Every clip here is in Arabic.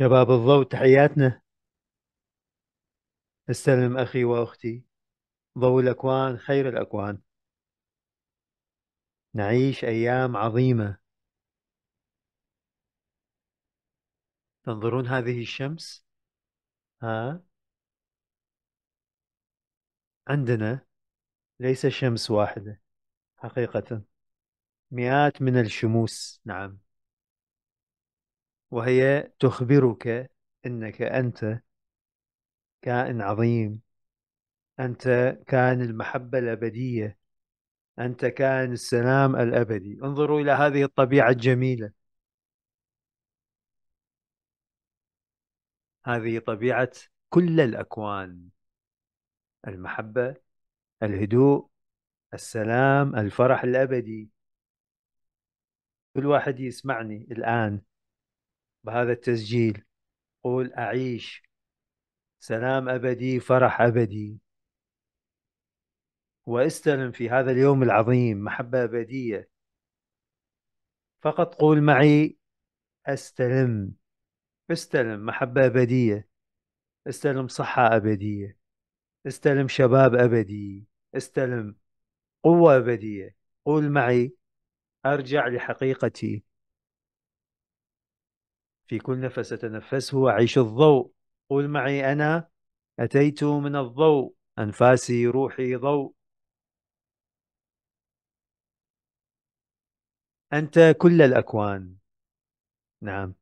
شباب الضوء تحياتنا استلم أخي وأختي ضوء الأكوان خير الأكوان نعيش أيام عظيمة تنظرون هذه الشمس ها عندنا ليس شمس واحدة حقيقة مئات من الشموس نعم وهي تخبرك أنك أنت كائن عظيم أنت كائن المحبة الأبدية أنت كائن السلام الأبدي انظروا إلى هذه الطبيعة الجميلة هذه طبيعة كل الأكوان المحبة الهدوء السلام الفرح الأبدي كل واحد يسمعني الآن بهذا التسجيل قول أعيش سلام أبدي فرح أبدي واستلم في هذا اليوم العظيم محبة أبدية فقط قول معي استلم استلم محبة أبدية استلم صحة أبدية استلم شباب أبدي استلم قوة أبدية قول معي أرجع لحقيقتي في كل نفس أتنفسه أعيش الضوء قل معي أنا أتيت من الضوء أنفاسي روحي ضوء أنت كل الأكوان نعم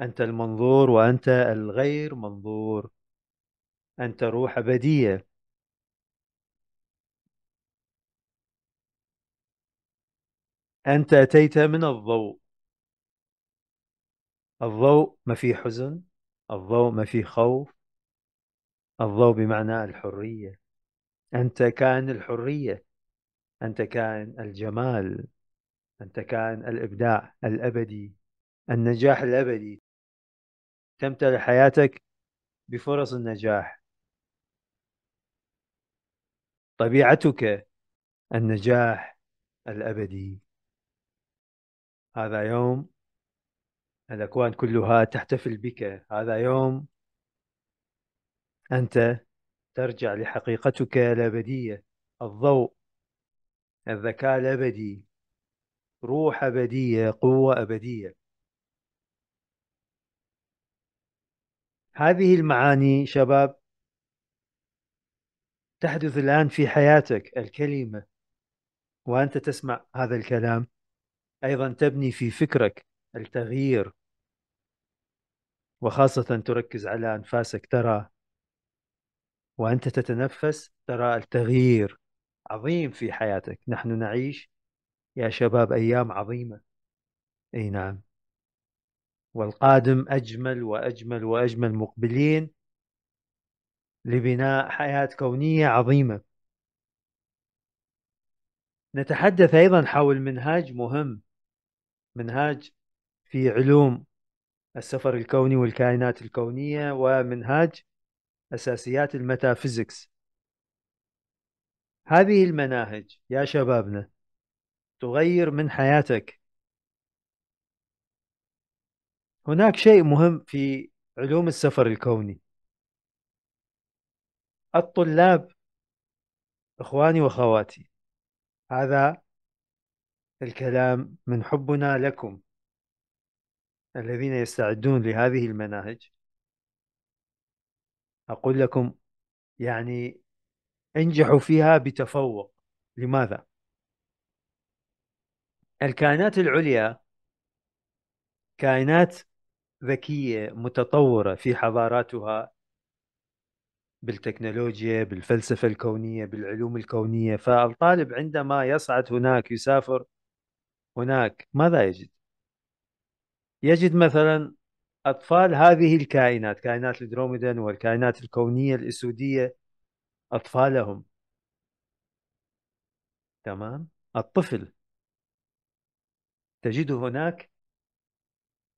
أنت المنظور وأنت الغير منظور أنت روح أبدية أنت أتيت من الضوء الضوء ما فيه حزن الضوء ما فيه خوف الضوء بمعنى الحرية أنت كان الحرية أنت كان الجمال أنت كان الإبداع الأبدي النجاح الأبدي تمتلئ حياتك بفرص النجاح طبيعتك النجاح الأبدي هذا يوم الأكوان كلها تحتفل بك هذا يوم أنت ترجع لحقيقتك الأبدية الضوء الذكاء الأبدي روح أبدية قوة أبدية هذه المعاني شباب تحدث الآن في حياتك الكلمة وأنت تسمع هذا الكلام أيضا تبني في فكرك التغيير وخاصة تركز على أنفاسك ترى وأنت تتنفس ترى التغيير عظيم في حياتك نحن نعيش يا شباب أيام عظيمة أي نعم والقادم أجمل وأجمل وأجمل مقبلين لبناء حياة كونية عظيمة نتحدث أيضا حول منهاج مهم منهاج في علوم السفر الكوني والكائنات الكونية ومنهاج أساسيات الميتافيزيكس هذه المناهج يا شبابنا تغير من حياتك هناك شيء مهم في علوم السفر الكوني الطلاب اخواني واخواتي هذا الكلام من حبنا لكم الذين يستعدون لهذه المناهج أقول لكم يعني انجحوا فيها بتفوق لماذا؟ الكائنات العليا كائنات ذكية متطورة في حضاراتها بالتكنولوجيا بالفلسفة الكونية بالعلوم الكونية فالطالب عندما يصعد هناك يسافر هناك ماذا يجد؟ يجد مثلا أطفال هذه الكائنات كائنات الدروميدان والكائنات الكونية الأسودية أطفالهم تمام الطفل تجد هناك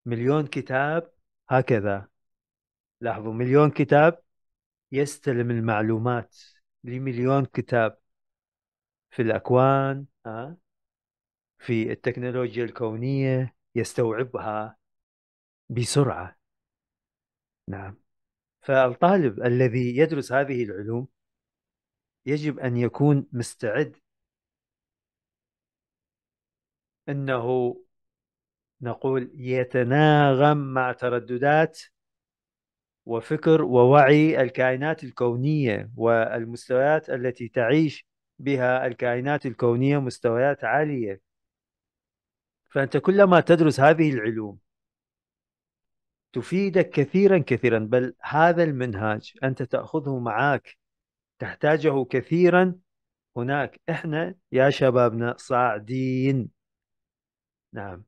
مليون كتاب هكذا لاحظوا مليون كتاب يستلم المعلومات لمليون كتاب في الأكوان في التكنولوجيا الكونية يستوعبها بسرعه نعم فالطالب الذي يدرس هذه العلوم يجب ان يكون مستعد انه نقول يتناغم مع ترددات وفكر ووعي الكائنات الكونيه والمستويات التي تعيش بها الكائنات الكونيه مستويات عاليه فأنت كلما تدرس هذه العلوم تفيدك كثيرا كثيرا بل هذا المنهاج أنت تأخذه معك تحتاجه كثيرا هناك احنا يا شبابنا صاعدين نعم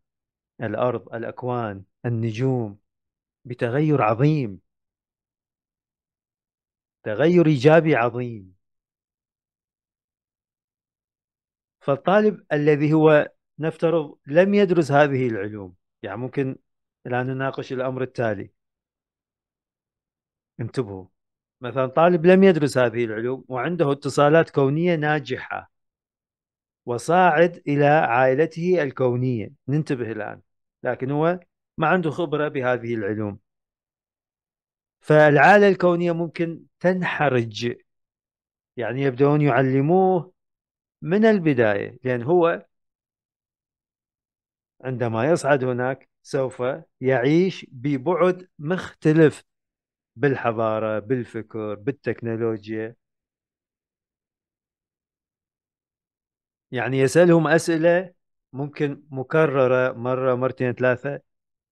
الأرض الأكوان النجوم بتغير عظيم تغير إيجابي عظيم فالطالب الذي هو نفترض لم يدرس هذه العلوم يعني ممكن الآن نناقش الأمر التالي انتبهوا مثلا طالب لم يدرس هذه العلوم وعنده اتصالات كونية ناجحة وصاعد إلى عائلته الكونية ننتبه الآن لكن هو ما عنده خبرة بهذه العلوم فالعالة الكونية ممكن تنحرج يعني يبدأون يعلموه من البداية لأن هو عندما يصعد هناك سوف يعيش ببعد مختلف بالحضاره بالفكر بالتكنولوجيا يعني يسالهم اسئله ممكن مكرره مره مرتين ثلاثه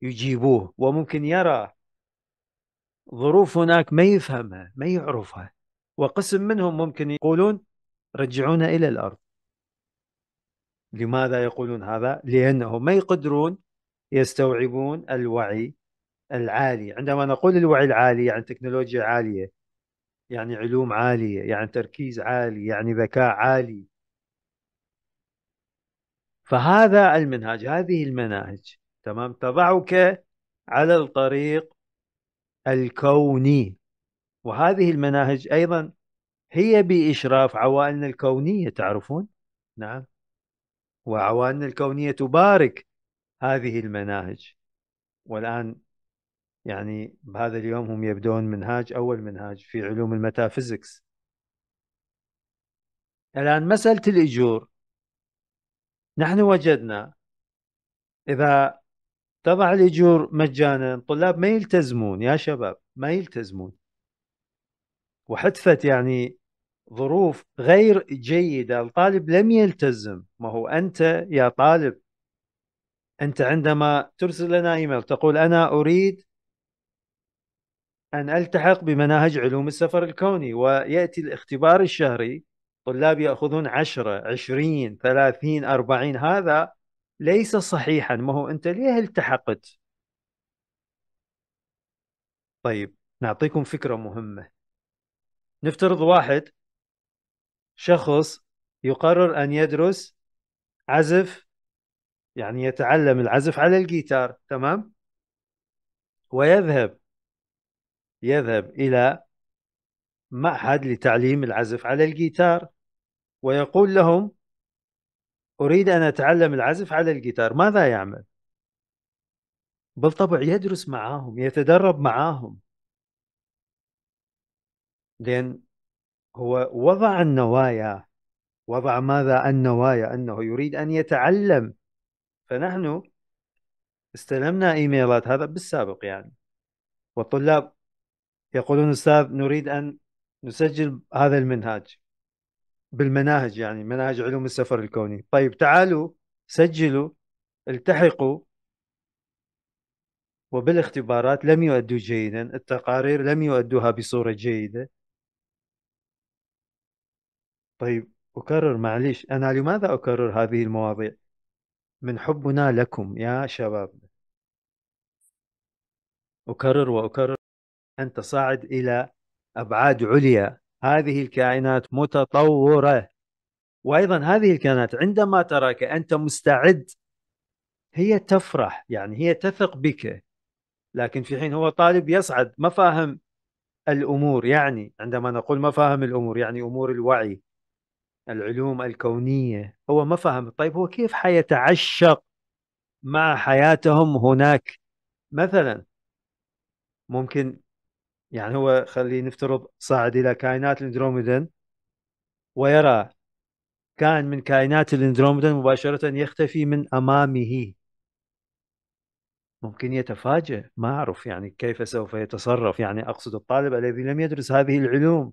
يجيبوه وممكن يرى ظروف هناك ما يفهمها ما يعرفها وقسم منهم ممكن يقولون رجعونا الى الارض لماذا يقولون هذا؟ لأنهم ما يقدرون يستوعبون الوعي العالي عندما نقول الوعي العالي يعني تكنولوجيا عالية يعني علوم عالية يعني تركيز عالي يعني ذكاء عالي فهذا المنهج هذه المناهج تمام تضعك على الطريق الكوني وهذه المناهج أيضا هي بإشراف عوائلنا الكونية تعرفون نعم وعوالنا الكونية تبارك هذه المناهج والآن يعني بهذا اليوم هم يبدون منهاج أول منهاج في علوم الميتافيزيكس الآن مسألة الإجور نحن وجدنا إذا تضع الإجور مجانا الطلاب ما يلتزمون يا شباب ما يلتزمون وحتفت يعني ظروف غير جيدة الطالب لم يلتزم ما هو أنت يا طالب أنت عندما ترسل لنا إيميل تقول أنا أريد أن ألتحق بمناهج علوم السفر الكوني ويأتي الاختبار الشهري طلاب يأخذون عشرة عشرين ثلاثين أربعين هذا ليس صحيحا ما هو أنت ليه التحقت طيب نعطيكم فكرة مهمة نفترض واحد شخص يقرر أن يدرس عزف يعني يتعلم العزف على الجيتار تمام ويذهب يذهب إلى معهد لتعليم العزف على الجيتار ويقول لهم أريد أن أتعلم العزف على الجيتار ماذا يعمل؟ بالطبع يدرس معاهم يتدرب معاهم لأن هو وضع النوايا وضع ماذا النوايا أنه يريد أن يتعلم فنحن استلمنا إيميلات هذا بالسابق يعني والطلاب يقولون أستاذ نريد أن نسجل هذا المنهاج بالمناهج يعني مناهج علوم السفر الكوني طيب تعالوا سجلوا التحقوا وبالاختبارات لم يؤدوا جيدا التقارير لم يؤدوها بصورة جيدة طيب أكرر معليش أنا لماذا أكرر هذه المواضيع من حبنا لكم يا شباب أكرر وأكرر أن تصعد إلى أبعاد عليا هذه الكائنات متطورة وأيضا هذه الكائنات عندما تراك أنت مستعد هي تفرح يعني هي تثق بك لكن في حين هو طالب يصعد مفاهم الأمور يعني عندما نقول مفاهم الأمور يعني أمور الوعي العلوم الكونية هو ما فهم طيب هو كيف حيتعشق مع حياتهم هناك مثلا ممكن يعني هو خلينا نفترض صعد إلى كائنات الاندروميدا ويرى كائن من كائنات الاندروميدا مباشرة يختفي من أمامه ممكن يتفاجئ ما أعرف يعني كيف سوف يتصرف يعني أقصد الطالب الذي لم يدرس هذه العلوم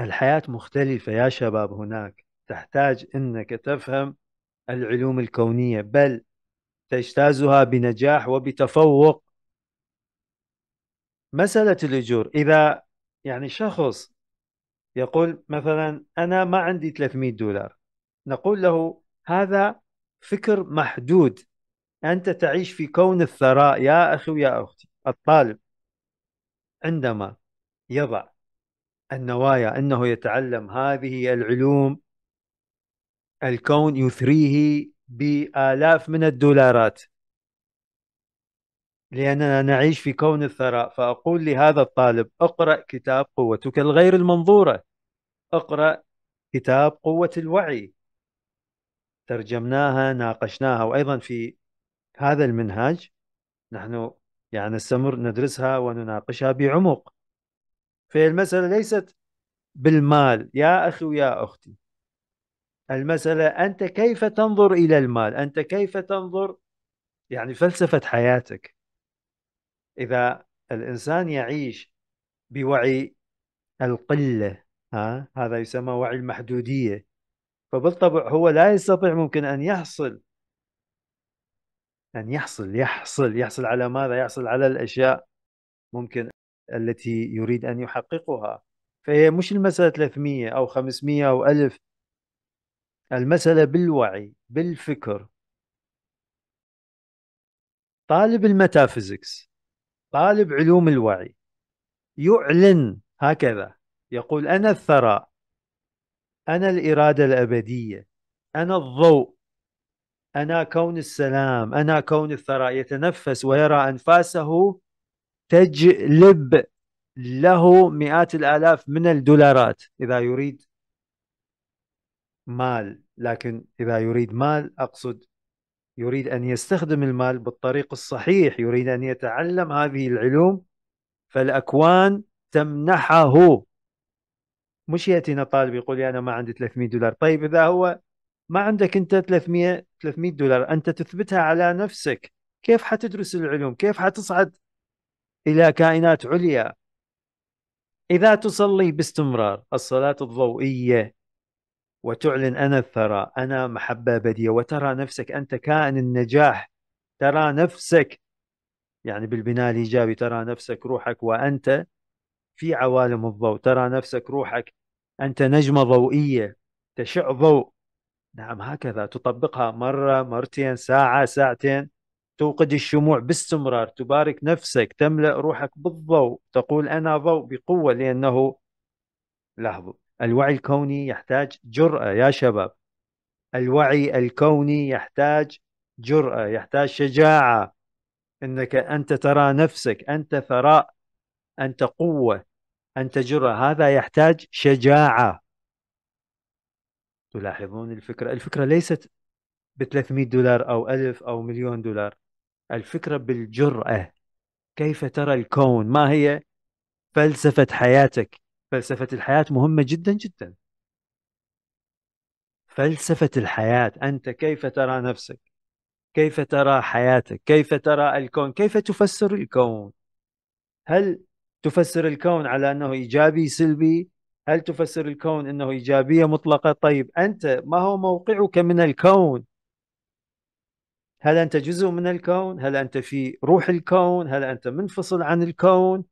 الحياة مختلفة يا شباب هناك تحتاج أنك تفهم العلوم الكونية بل تجتازها بنجاح وبتفوق مسألة الأجور إذا يعني شخص يقول مثلا أنا ما عندي 300 دولار نقول له هذا فكر محدود أنت تعيش في كون الثراء يا أخي ويا أختي الطالب عندما يضع النوايا انه يتعلم هذه العلوم الكون يثريه بالاف من الدولارات لاننا نعيش في كون الثراء فاقول لهذا الطالب اقرا كتاب قوتك الغير المنظوره اقرا كتاب قوه الوعي ترجمناها ناقشناها وايضا في هذا المنهاج نحن يعني نستمر ندرسها ونناقشها بعمق فهي المسألة ليست بالمال يا أخي ويا أختي المسألة أنت كيف تنظر إلى المال أنت كيف تنظر يعني فلسفة حياتك إذا الإنسان يعيش بوعي القلة ها هذا يسمى وعي المحدودية فبالطبع هو لا يستطيع ممكن أن يحصل أن يحصل يحصل يحصل على ماذا؟ يحصل على الأشياء ممكن التي يريد أن يحققها فهي مش المسألة 300 أو 500 أو 1000 المسألة بالوعي بالفكر طالب الميتافيزيكس طالب علوم الوعي يعلن هكذا يقول أنا الثراء أنا الإرادة الأبدية أنا الضوء أنا كون السلام أنا كون الثراء يتنفس ويرى أنفاسه تجلب له مئات الآلاف من الدولارات إذا يريد مال لكن إذا يريد مال أقصد يريد أن يستخدم المال بالطريق الصحيح يريد أن يتعلم هذه العلوم فالأكوان تمنحه مش يأتينا طالب يقول لي أنا ما عندي 300 دولار طيب إذا هو ما عندك أنت 300 300 دولار أنت تثبتها على نفسك كيف حتدرس العلوم كيف حتصعد إلى كائنات عليا إذا تصلي باستمرار الصلاة الضوئية وتعلن أنا الثرى أنا محبة بدية وترى نفسك أنت كائن النجاح ترى نفسك يعني بالبناء الإيجابي ترى نفسك روحك وأنت في عوالم الضوء ترى نفسك روحك أنت نجمة ضوئية تشع ضوء نعم هكذا تطبقها مرة مرتين ساعة ساعتين توقد الشموع باستمرار تبارك نفسك تملأ روحك بالضوء تقول أنا ضوء بقوة لأنه لاحظوا الوعي الكوني يحتاج جرأة يا شباب الوعي الكوني يحتاج جرأة يحتاج شجاعة أنك أنت ترى نفسك أنت ثراء أنت قوة أنت جرأة هذا يحتاج شجاعة تلاحظون الفكرة الفكرة ليست ب 300 دولار أو ألف أو مليون دولار الفكرة بالجرأة كيف ترى الكون ما هي فلسفة حياتك فلسفة الحياة مهمة جدا جدا فلسفة الحياة أنت كيف ترى نفسك كيف ترى حياتك كيف ترى الكون كيف تفسر الكون هل تفسر الكون على أنه إيجابي سلبي هل تفسر الكون أنه إيجابية مطلقة طيب أنت ما هو موقعك من الكون هل انت جزء من الكون هل انت في روح الكون هل انت منفصل عن الكون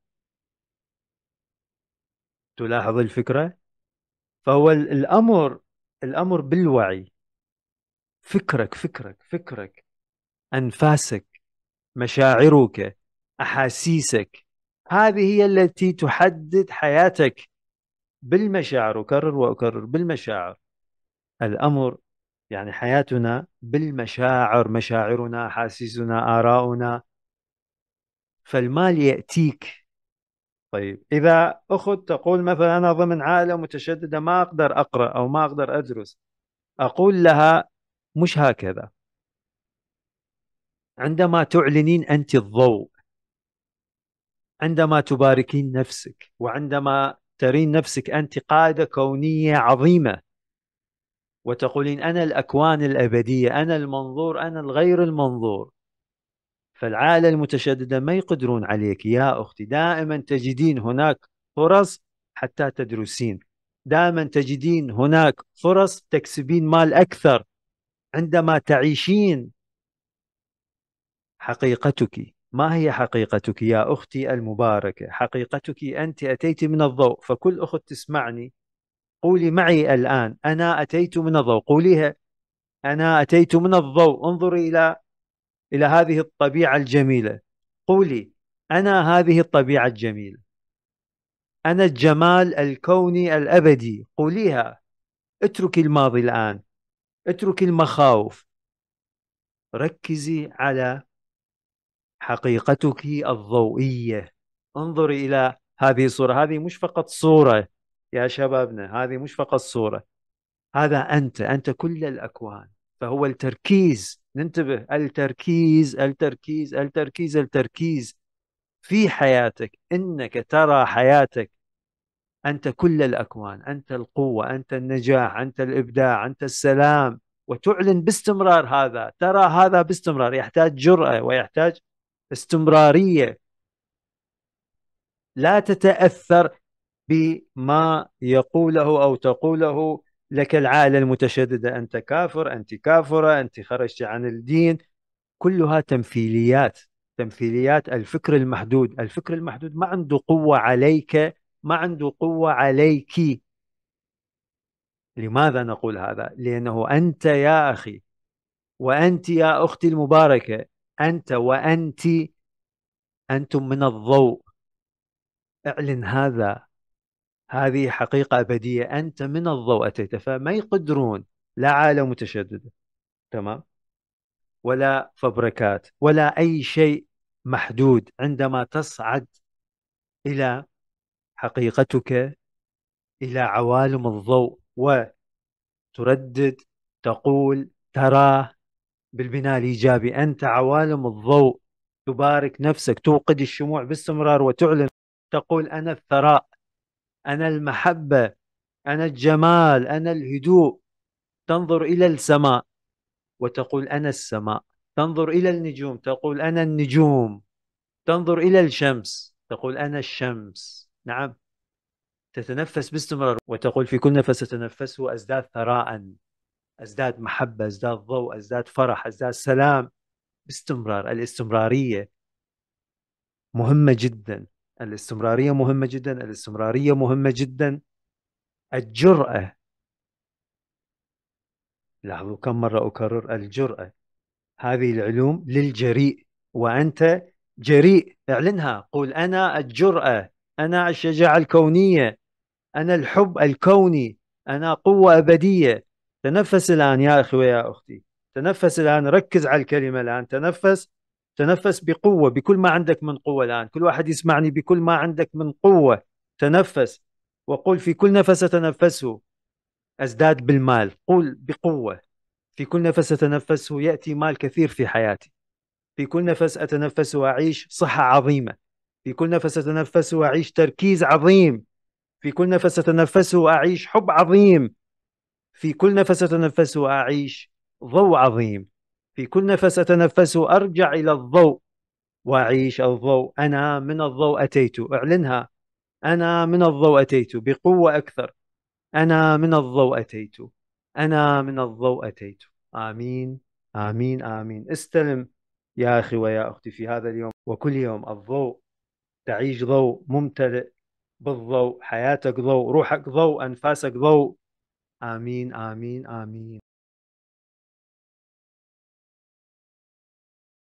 تلاحظ الفكره فهو الامر الامر بالوعي فكرك فكرك فكرك انفاسك مشاعرك احاسيسك هذه هي التي تحدد حياتك بالمشاعر اكرر واكرر بالمشاعر الامر يعني حياتنا بالمشاعر مشاعرنا احاسيسنا آراؤنا فالمال يأتيك طيب إذا أخت تقول مثلا أنا ضمن عائلة متشددة ما أقدر أقرأ أو ما أقدر أدرس أقول لها مش هكذا عندما تعلنين أنت الضوء عندما تباركين نفسك وعندما ترين نفسك أنت قادة كونية عظيمة وتقولين أنا الأكوان الأبدية أنا المنظور أنا الغير المنظور فالعائلة المتشددة ما يقدرون عليك يا أختي دائما تجدين هناك فرص حتى تدرسين دائما تجدين هناك فرص تكسبين مال أكثر عندما تعيشين حقيقتك ما هي حقيقتك يا أختي المباركة حقيقتك أنت أتيت من الضوء فكل أخت تسمعني قولي معي الآن أنا أتيت من الضوء قوليها أنا أتيت من الضوء انظري إلى إلى هذه الطبيعة الجميلة قولي أنا هذه الطبيعة الجميلة أنا الجمال الكوني الأبدي قوليها اتركي الماضي الآن اتركي المخاوف ركزي على حقيقتك الضوئية انظري إلى هذه الصورة هذه مش فقط صورة يا شبابنا هذه مش فقط صورة هذا أنت أنت كل الأكوان فهو التركيز ننتبه التركيز التركيز التركيز التركيز في حياتك إنك ترى حياتك أنت كل الأكوان أنت القوة أنت النجاح أنت الإبداع أنت السلام وتعلن باستمرار هذا ترى هذا باستمرار يحتاج جرأة ويحتاج استمرارية لا تتأثر بما يقوله أو تقوله لك العائلة المتشددة أنت كافر أنت كافرة أنت خرجت عن الدين كلها تمثيليات تمثيليات الفكر المحدود الفكر المحدود ما عنده قوة عليك ما عنده قوة عليك لماذا نقول هذا؟ لأنه أنت يا أخي وأنت يا أختي المباركة أنت وأنت أنتم من الضوء اعلن هذا هذه حقيقة أبدية أنت من الضوء أتيت فما يقدرون لا عالم متشددة تمام ولا فبركات ولا أي شيء محدود عندما تصعد إلى حقيقتك إلى عوالم الضوء وتردد تقول تراه بالبناء الإيجابي أنت عوالم الضوء تبارك نفسك توقد الشموع باستمرار وتعلن تقول أنا الثراء أنا المحبة أنا الجمال أنا الهدوء تنظر إلى السماء وتقول أنا السماء تنظر إلى النجوم تقول أنا النجوم تنظر إلى الشمس تقول أنا الشمس نعم تتنفس باستمرار وتقول في كل نفس تتنفسه أزداد ثراء أزداد محبة أزداد ضوء أزداد فرح أزداد سلام باستمرار الاستمرارية مهمة جدا الاستمرارية مهمة جدا الاستمرارية مهمة جدا الجرأة لاحظوا كم مرة أكرر الجرأة هذه العلوم للجريء وأنت جريء اعلنها قل أنا الجرأة أنا الشجاعة الكونية أنا الحب الكوني أنا قوة أبدية تنفس الآن يا أخي ويا أختي تنفس الآن ركز على الكلمة الآن تنفس تنفس بقوه بكل ما عندك من قوه الان كل واحد يسمعني بكل ما عندك من قوه تنفس وقل في كل نفس تنفسه ازداد بالمال قل بقوه في كل نفس اتنفسه ياتي مال كثير في حياتي في كل نفس اتنفسه اعيش صحه عظيمه في كل نفس اتنفسه اعيش تركيز عظيم في كل نفس اتنفسه اعيش حب عظيم في كل نفس اتنفسه اعيش ضوء عظيم في كل نفس أتنفسه أرجع إلى الضوء وأعيش الضوء أنا من الضوء أتيت أعلنها أنا من الضوء أتيت بقوة أكثر أنا من الضوء أتيت أنا من الضوء أتيت آمين آمين آمين استلم يا أخي ويا أختي في هذا اليوم وكل يوم الضوء تعيش ضوء ممتلئ بالضوء حياتك ضوء روحك ضوء أنفاسك ضوء آمين آمين آمين